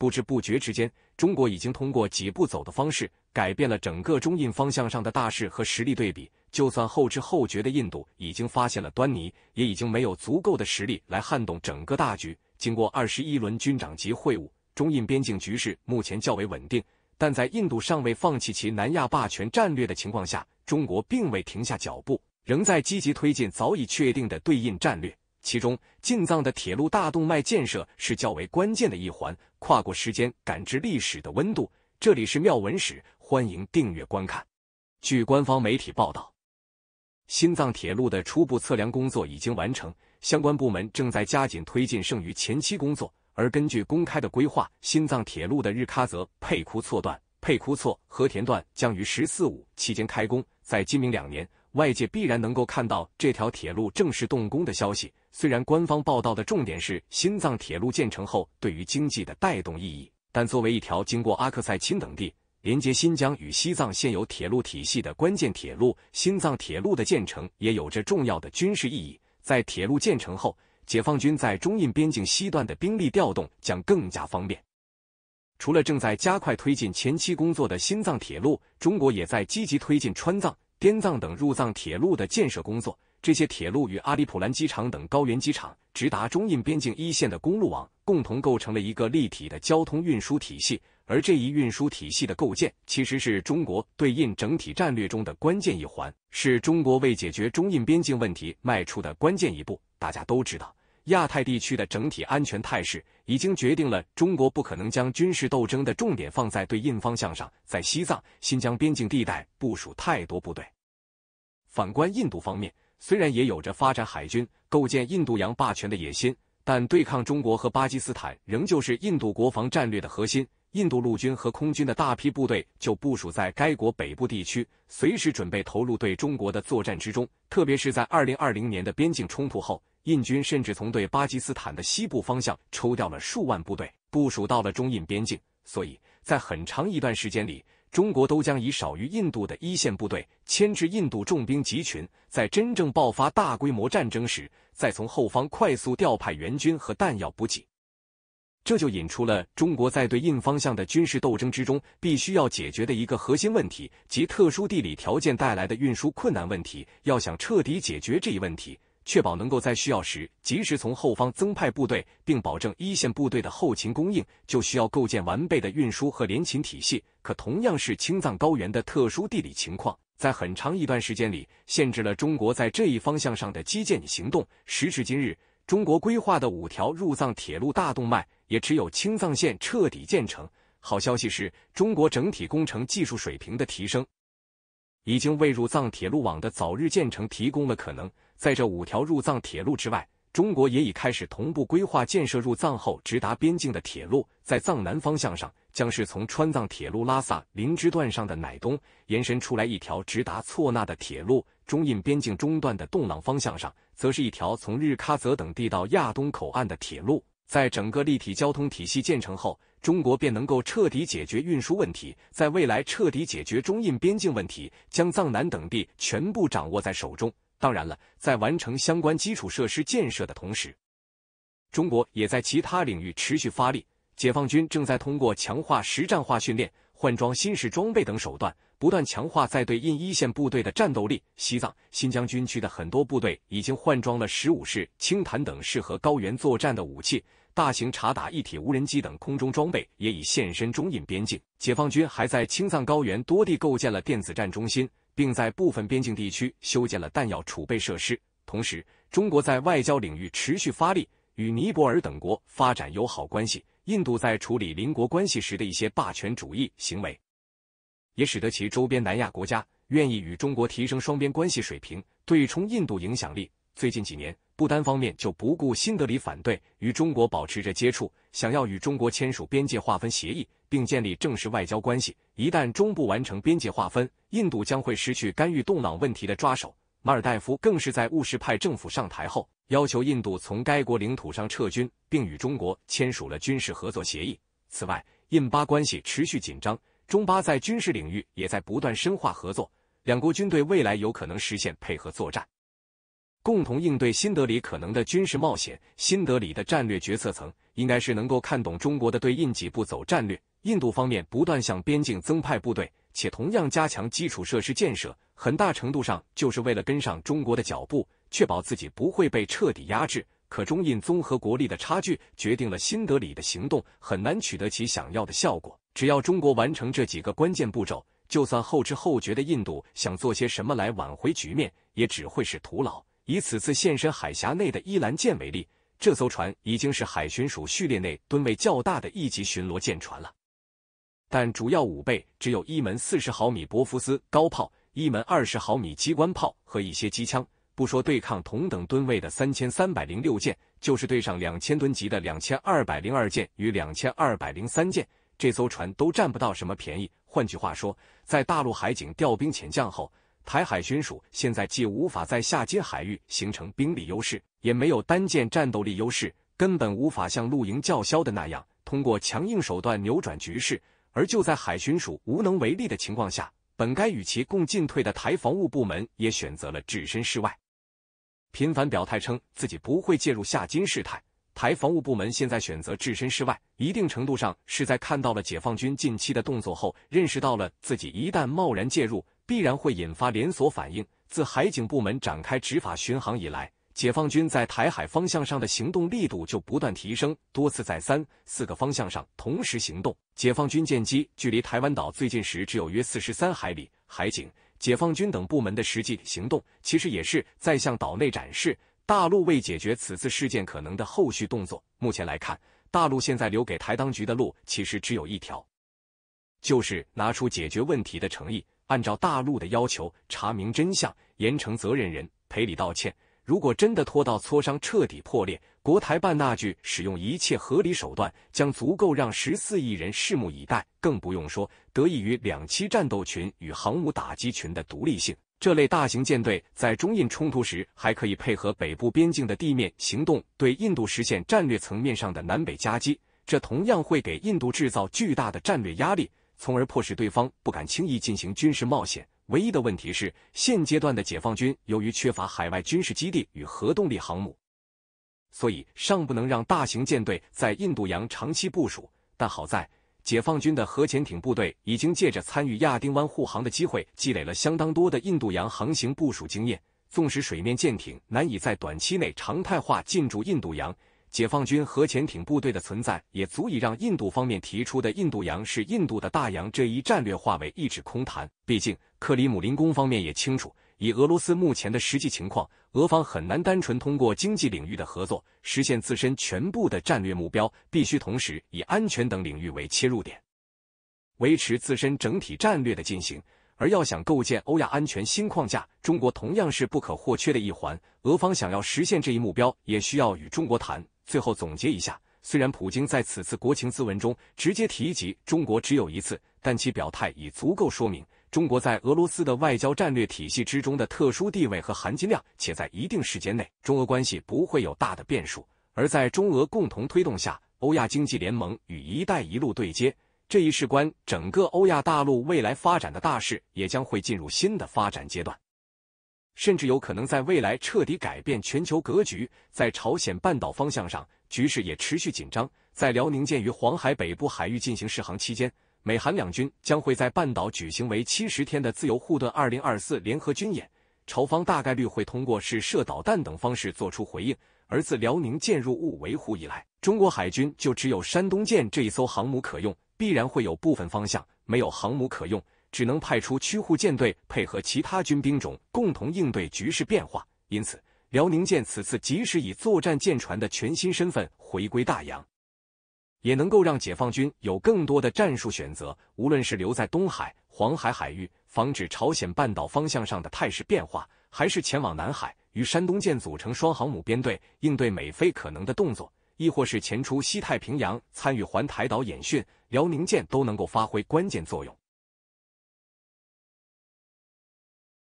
不知不觉之间，中国已经通过几步走的方式，改变了整个中印方向上的大势和实力对比。就算后知后觉的印度已经发现了端倪，也已经没有足够的实力来撼动整个大局。经过二十一轮军长级会晤，中印边境局势目前较为稳定，但在印度尚未放弃其南亚霸权战略的情况下，中国并未停下脚步，仍在积极推进早已确定的对印战略。其中，进藏的铁路大动脉建设是较为关键的一环。跨过时间，感知历史的温度，这里是妙文史，欢迎订阅观看。据官方媒体报道，新藏铁路的初步测量工作已经完成，相关部门正在加紧推进剩余前期工作。而根据公开的规划，新藏铁路的日喀则佩枯措段、佩枯措和田段将于十四五期间开工，在今明两年。外界必然能够看到这条铁路正式动工的消息。虽然官方报道的重点是新藏铁路建成后对于经济的带动意义，但作为一条经过阿克塞钦等地、连接新疆与西藏现有铁路体系的关键铁路，新藏铁路的建成也有着重要的军事意义。在铁路建成后，解放军在中印边境西段的兵力调动将更加方便。除了正在加快推进前期工作的新藏铁路，中国也在积极推进川藏。滇藏等入藏铁路的建设工作，这些铁路与阿里普兰机场等高原机场、直达中印边境一线的公路网，共同构成了一个立体的交通运输体系。而这一运输体系的构建，其实是中国对印整体战略中的关键一环，是中国为解决中印边境问题迈出的关键一步。大家都知道。亚太地区的整体安全态势已经决定了中国不可能将军事斗争的重点放在对印方向上，在西藏、新疆边境地带部署太多部队。反观印度方面，虽然也有着发展海军、构建印度洋霸权的野心，但对抗中国和巴基斯坦仍旧是印度国防战略的核心。印度陆军和空军的大批部队就部署在该国北部地区，随时准备投入对中国的作战之中。特别是在二零二零年的边境冲突后。印军甚至从对巴基斯坦的西部方向抽调了数万部队，部署到了中印边境。所以，在很长一段时间里，中国都将以少于印度的一线部队牵制印度重兵集群。在真正爆发大规模战争时，再从后方快速调派援军和弹药补给。这就引出了中国在对印方向的军事斗争之中必须要解决的一个核心问题及特殊地理条件带来的运输困难问题。要想彻底解决这一问题。确保能够在需要时及时从后方增派部队，并保证一线部队的后勤供应，就需要构建完备的运输和联勤体系。可同样是青藏高原的特殊地理情况，在很长一段时间里限制了中国在这一方向上的基建行动。时至今日，中国规划的五条入藏铁路大动脉，也只有青藏线彻底建成。好消息是中国整体工程技术水平的提升，已经为入藏铁路网的早日建成提供了可能。在这五条入藏铁路之外，中国也已开始同步规划建设入藏后直达边境的铁路。在藏南方向上，将是从川藏铁路拉萨林芝段上的乃东延伸出来一条直达措那的铁路；中印边境中段的洞朗方向上，则是一条从日喀则等地到亚东口岸的铁路。在整个立体交通体系建成后，中国便能够彻底解决运输问题，在未来彻底解决中印边境问题，将藏南等地全部掌握在手中。当然了，在完成相关基础设施建设的同时，中国也在其他领域持续发力。解放军正在通过强化实战化训练、换装新式装备等手段，不断强化在对印一线部队的战斗力。西藏、新疆军区的很多部队已经换装了十五式轻坦等适合高原作战的武器，大型察打一体无人机等空中装备也已现身中印边境。解放军还在青藏高原多地构建了电子战中心。并在部分边境地区修建了弹药储备设施。同时，中国在外交领域持续发力，与尼泊尔等国发展友好关系。印度在处理邻国关系时的一些霸权主义行为，也使得其周边南亚国家愿意与中国提升双边关系水平，对冲印度影响力。最近几年。不丹方面就不顾新德里反对，与中国保持着接触，想要与中国签署边界划分协议，并建立正式外交关系。一旦中部完成边界划分，印度将会失去干预动荡问题的抓手。马尔代夫更是在务实派政府上台后，要求印度从该国领土上撤军，并与中国签署了军事合作协议。此外，印巴关系持续紧张，中巴在军事领域也在不断深化合作，两国军队未来有可能实现配合作战。共同应对新德里可能的军事冒险。新德里的战略决策层应该是能够看懂中国的对印几步走战略。印度方面不断向边境增派部队，且同样加强基础设施建设，很大程度上就是为了跟上中国的脚步，确保自己不会被彻底压制。可中印综合国力的差距决定了新德里的行动很难取得其想要的效果。只要中国完成这几个关键步骤，就算后知后觉的印度想做些什么来挽回局面，也只会是徒劳。以此次现身海峡内的伊兰舰为例，这艘船已经是海巡署序列内吨位较大的一级巡逻舰船了，但主要武备只有一门四十毫米波夫斯高炮、一门二十毫米机关炮和一些机枪，不说对抗同等吨位的三千三百零六舰，就是对上两千吨级的两千二百零二舰与两千二百零三舰，这艘船都占不到什么便宜。换句话说，在大陆海警调兵遣将后。台海巡署现在既无法在下金海域形成兵力优势，也没有单舰战斗力优势，根本无法像陆营叫嚣的那样，通过强硬手段扭转局势。而就在海巡署无能为力的情况下，本该与其共进退的台防务部门也选择了置身事外，频繁表态称自己不会介入下金事态。台防务部门现在选择置身事外，一定程度上是在看到了解放军近期的动作后，认识到了自己一旦贸然介入。必然会引发连锁反应。自海警部门展开执法巡航以来，解放军在台海方向上的行动力度就不断提升，多次在三、四个方向上同时行动。解放军舰机距离台湾岛最近时只有约四十三海里。海警、解放军等部门的实际行动，其实也是在向岛内展示大陆未解决此次事件可能的后续动作。目前来看，大陆现在留给台当局的路其实只有一条，就是拿出解决问题的诚意。按照大陆的要求查明真相，严惩责任人，赔礼道歉。如果真的拖到磋商彻底破裂，国台办那句“使用一切合理手段”将足够让十四亿人拭目以待。更不用说，得益于两栖战斗群与航母打击群的独立性，这类大型舰队在中印冲突时还可以配合北部边境的地面行动，对印度实现战略层面上的南北夹击。这同样会给印度制造巨大的战略压力。从而迫使对方不敢轻易进行军事冒险。唯一的问题是，现阶段的解放军由于缺乏海外军事基地与核动力航母，所以尚不能让大型舰队在印度洋长期部署。但好在，解放军的核潜艇部队已经借着参与亚丁湾护航的机会，积累了相当多的印度洋航行部署经验。纵使水面舰艇难以在短期内常态化进驻印度洋。解放军核潜艇部队的存在，也足以让印度方面提出的“印度洋是印度的大洋”这一战略化为一纸空谈。毕竟，克里姆林宫方面也清楚，以俄罗斯目前的实际情况，俄方很难单纯通过经济领域的合作实现自身全部的战略目标，必须同时以安全等领域为切入点，维持自身整体战略的进行。而要想构建欧亚安全新框架，中国同样是不可或缺的一环。俄方想要实现这一目标，也需要与中国谈。最后总结一下，虽然普京在此次国情咨文中直接提及中国只有一次，但其表态已足够说明中国在俄罗斯的外交战略体系之中的特殊地位和含金量，且在一定时间内，中俄关系不会有大的变数。而在中俄共同推动下，欧亚经济联盟与“一带一路”对接这一事关整个欧亚大陆未来发展的大事，也将会进入新的发展阶段。甚至有可能在未来彻底改变全球格局。在朝鲜半岛方向上，局势也持续紧张。在辽宁舰于黄海北部海域进行试航期间，美韩两军将会在半岛举行为期十天的自由护盾二零二四联合军演，朝方大概率会通过试射导弹等方式做出回应。而自辽宁舰入坞维护以来，中国海军就只有山东舰这一艘航母可用，必然会有部分方向没有航母可用。只能派出驱护舰队配合其他军兵种共同应对局势变化，因此，辽宁舰此次即使以作战舰船的全新身份回归大洋，也能够让解放军有更多的战术选择。无论是留在东海、黄海海域防止朝鲜半岛方向上的态势变化，还是前往南海与山东舰组成双航母编队应对美菲可能的动作，亦或是前出西太平洋参与环台岛演训，辽宁舰都能够发挥关键作用。